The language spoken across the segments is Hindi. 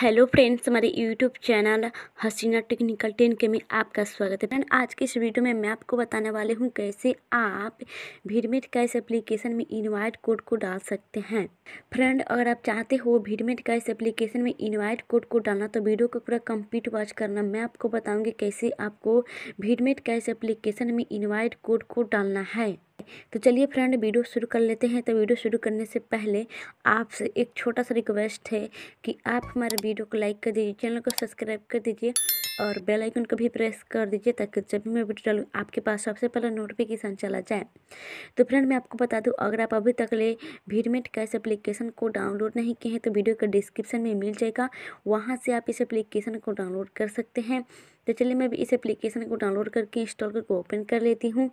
हेलो फ्रेंड्स हमारे YouTube channel Haseena technical ten के में आपका स्वागत है फ्रेंड आज की इस वीडियो में मैं आपको बताने वाले हूँ कैसे आप भीडमेट कैश एप्लीकेशन में इनवाइट कोड को डाल सकते हैं फ्रेंड अगर आप चाहते हो भीडमेट कैश एप्लीकेशन में इनवाइट कोड को डालना तो वीडियो को पूरा कम्प्लीट वॉच करना मैं आपको बताऊँगी कैसे आपको भीडमेट कैश एप्लीकेशन में इन्वाइट कोड को डालना है तो चलिए फ्रेंड वीडियो शुरू कर लेते हैं तो वीडियो शुरू करने से पहले आपसे एक छोटा सा रिक्वेस्ट है कि आप हमारे वीडियो को लाइक कर दीजिए चैनल को सब्सक्राइब कर दीजिए और बेल आइकन को भी प्रेस कर दीजिए ताकि जब भी मैं वीडियो डालूँ आपके पास सबसे पहले नोटिफिकेशन चला जाए तो फ्रेंड मैं आपको बता दूँ अगर आप अभी तक ले भीडमेट का इस एप्लीकेशन को डाउनलोड नहीं किए हैं तो वीडियो का डिस्क्रिप्शन में मिल जाएगा वहाँ से आप इस एप्लीकेशन को डाउनलोड कर सकते हैं तो चलिए मैं भी इस एप्लीकेशन को डाउनलोड करके इंस्टॉल करके ओपन कर लेती हूँ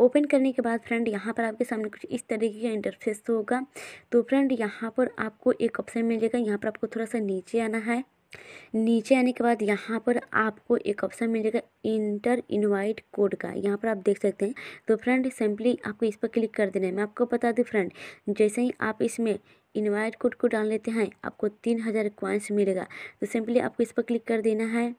ओपन करने के बाद फ्रेंड यहाँ पर आपके सामने कुछ इस तरीके का इंटरफेस तो होगा तो फ्रेंड यहाँ पर आपको एक ऑप्शन मिलेगा यहाँ पर आपको थोड़ा सा नीचे आना है नीचे आने के बाद यहाँ पर आपको एक ऑप्शन मिलेगा इंटर इनवाइट कोड का यहाँ पर आप देख सकते हैं तो फ्रेंड सिंपली आपको इस पर क्लिक कर देना है मैं आपको बता दूँ फ्रेंड जैसे ही आप इसमें इनवाइट कोड को डाल लेते हैं आपको तीन हज़ार क्वाइंस मिलेगा तो सिंपली आपको इस पर क्लिक कर देना है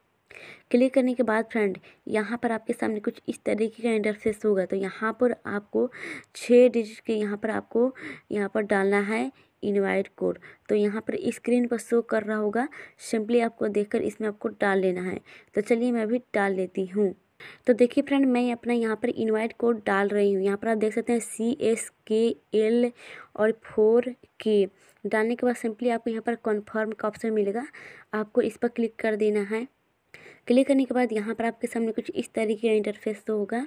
क्लिक करने के बाद फ्रेंड यहाँ पर आपके सामने कुछ इस तरीके का इंटरफेस होगा तो यहाँ पर आपको छः डिजिट के यहाँ पर आपको यहाँ पर डालना है इनवाइट कोड तो यहाँ पर स्क्रीन पर शो कर रहा होगा सिंपली आपको देखकर इसमें आपको डाल लेना है तो चलिए मैं अभी डाल लेती हूँ तो देखिए फ्रेंड मैं अपना यहाँ पर इनवाइट कोड डाल रही हूँ यहाँ पर आप देख सकते हैं सी एस के एल और फोर के डालने के बाद सिंपली आपको यहाँ पर कन्फर्म का ऑप्शन मिलेगा आपको इस पर क्लिक कर देना है क्लिक करने के बाद यहाँ पर आपके सामने कुछ इस तरीके का इंटरफेस तो होगा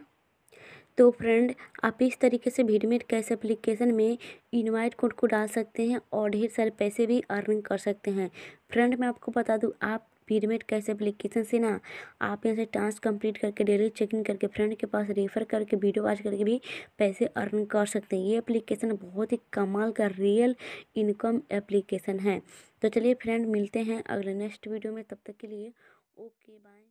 तो फ्रेंड आप इस तरीके से भीडमेट कैश एप्लीकेशन में इनवाइट कोड को डाल सकते हैं और ढेर सारे पैसे भी अर्निंग कर सकते हैं फ्रेंड मैं आपको बता दूँ आप पिरामिड कैश एप्लीकेशन से ना आप यहाँ से टास्क कंप्लीट करके डेली चेकिंग करके फ्रेंड के पास रेफर करके वीडियो वॉच करके भी पैसे अर्न कर सकते हैं ये एप्लीकेशन बहुत ही कमाल का रियल इनकम एप्लीकेशन है तो चलिए फ्रेंड मिलते हैं अगले नेक्स्ट वीडियो में तब तक के लिए ओके बाय